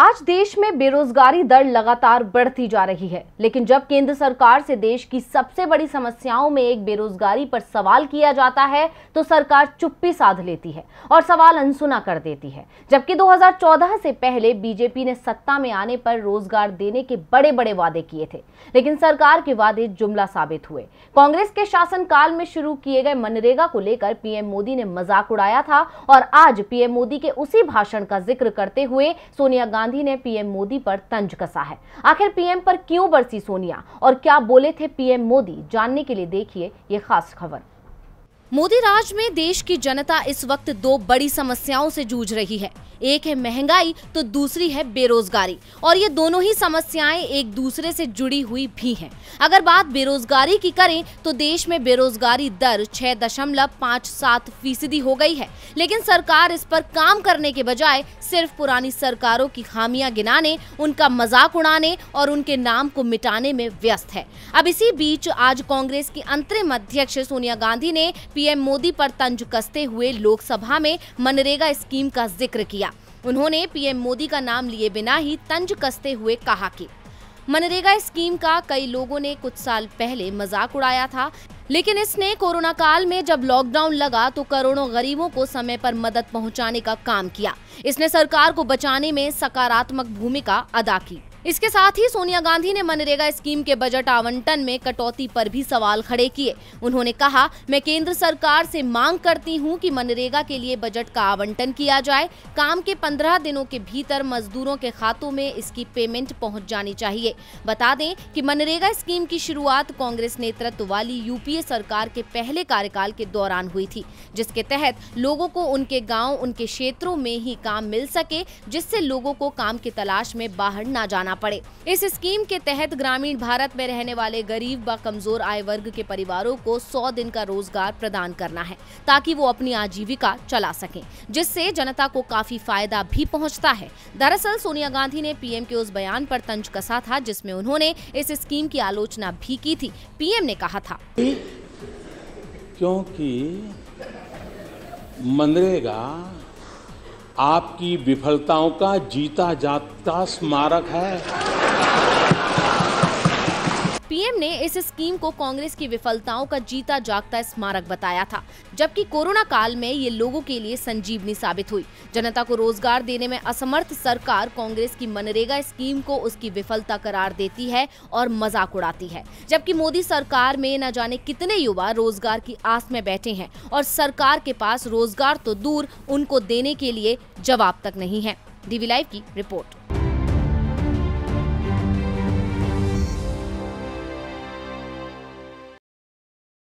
आज देश में बेरोजगारी दर लगातार बढ़ती जा रही है लेकिन जब केंद्र सरकार से देश की सबसे बड़ी समस्याओं में एक बेरोजगारी पर सवाल किया जाता है तो सरकार चुप्पी साध लेती है और सवाल अनसुना कर देती है जबकि 2014 से पहले बीजेपी ने सत्ता में आने पर रोजगार देने के बड़े बड़े वादे किए थे लेकिन सरकार के वादे जुमला साबित हुए कांग्रेस के शासनकाल में शुरू किए गए मनरेगा को लेकर पीएम मोदी ने मजाक उड़ाया था और आज पीएम मोदी के उसी भाषण का जिक्र करते हुए सोनिया गांधी गांधी ने पीएम मोदी पर तंज कसा है आखिर पीएम पर क्यों बरसी सोनिया और क्या बोले थे पीएम मोदी जानने के लिए देखिए ये खास खबर मोदी राज में देश की जनता इस वक्त दो बड़ी समस्याओं से जूझ रही है एक है महंगाई तो दूसरी है बेरोजगारी और ये दोनों ही समस्याएं एक दूसरे से जुड़ी हुई भी हैं। अगर बात बेरोजगारी की करें तो देश में बेरोजगारी दर छह दशमलव पाँच सात फीसदी हो गई है लेकिन सरकार इस पर काम करने के बजाय सिर्फ पुरानी सरकारों की खामियां गिनाने उनका मजाक उड़ाने और उनके नाम को मिटाने में व्यस्त है अब इसी बीच आज कांग्रेस की अंतरिम अध्यक्ष सोनिया गांधी ने पीएम मोदी पर तंज कसते हुए लोकसभा में मनरेगा स्कीम का जिक्र किया उन्होंने पीएम मोदी का नाम लिए बिना ही तंज कसते हुए कहा कि मनरेगा स्कीम का कई लोगों ने कुछ साल पहले मजाक उड़ाया था लेकिन इसने कोरोना काल में जब लॉकडाउन लगा तो करोड़ों गरीबों को समय पर मदद पहुंचाने का काम किया इसने सरकार को बचाने में सकारात्मक भूमिका अदा की इसके साथ ही सोनिया गांधी ने मनरेगा स्कीम के बजट आवंटन में कटौती पर भी सवाल खड़े किए उन्होंने कहा मैं केंद्र सरकार से मांग करती हूं कि मनरेगा के लिए बजट का आवंटन किया जाए काम के पंद्रह दिनों के भीतर मजदूरों के खातों में इसकी पेमेंट पहुंच जानी चाहिए बता दें कि मनरेगा स्कीम की शुरुआत कांग्रेस नेतृत्व वाली यूपीए सरकार के पहले कार्यकाल के दौरान हुई थी जिसके तहत लोगो को उनके गाँव उनके क्षेत्रों में ही काम मिल सके जिससे लोगों को काम की तलाश में बाहर न जाना करना पड़े इस स्कीम के तहत ग्रामीण भारत में रहने वाले गरीब व कमजोर आय वर्ग के परिवारों को सौ दिन का रोजगार प्रदान करना है ताकि वो अपनी आजीविका चला सके जिससे जनता को काफी फायदा भी पहुँचता है दरअसल सोनिया गांधी ने पीएम के उस बयान पर तंज कसा था जिसमे उन्होंने इस स्कीम की आलोचना भी की थी पीएम ने कहा था क्योंकि मनरेगा आपकी विफलताओं का जीता जाता स्मारक है पीएम ने इस स्कीम को कांग्रेस की विफलताओं का जीता जागता स्मारक बताया था जबकि कोरोना काल में ये लोगों के लिए संजीवनी साबित हुई जनता को रोजगार देने में असमर्थ सरकार कांग्रेस की मनरेगा स्कीम को उसकी विफलता करार देती है और मजाक उड़ाती है जबकि मोदी सरकार में न जाने कितने युवा रोजगार की आस में बैठे हैं और सरकार के पास रोजगार तो दूर उनको देने के लिए जवाब तक नहीं है डीवी लाइव की रिपोर्ट